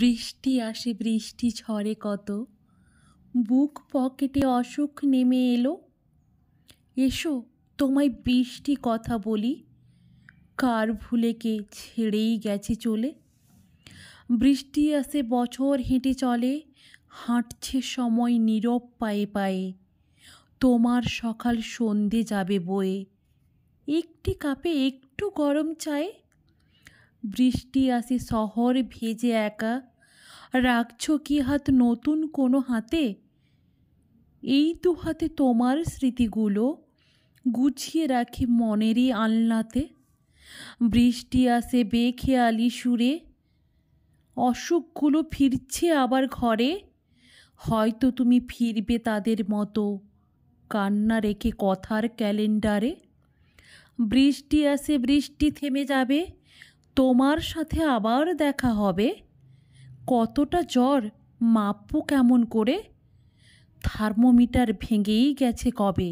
বৃষ্টি আসে বৃষ্টি ঝরে কত বুক পকেটে অসুখ নেমে এলো এসো তোমায় বৃষ্টি কথা বলি কার ভুলে কে ছেড়েই গেছে চলে বৃষ্টি আসে বছর হেঁটে চলে হাঁটছে সময় নীরব পায়ে পায়ে তোমার সকাল সন্ধে যাবে বয়ে একটি কাপে একটু গরম চায় বৃষ্টি আসে শহর ভেজে একা রাখছ কি হাত নতুন কোনো হাতে এই দু হাতে তোমার স্মৃতিগুলো গুছিয়ে রাখি মনেরই আলনাতে বৃষ্টি আসে বেখেয়ালি সুরে অসুখগুলো ফিরছে আবার ঘরে হয়তো তুমি ফিরবে তাদের মতো কান্না রেখে কথার ক্যালেন্ডারে বৃষ্টি আসে বৃষ্টি থেমে যাবে তোমার সাথে আবার দেখা হবে কতটা জ্বর মাপবো কেমন করে থার্মোমিটার ভেঙেই গেছে কবে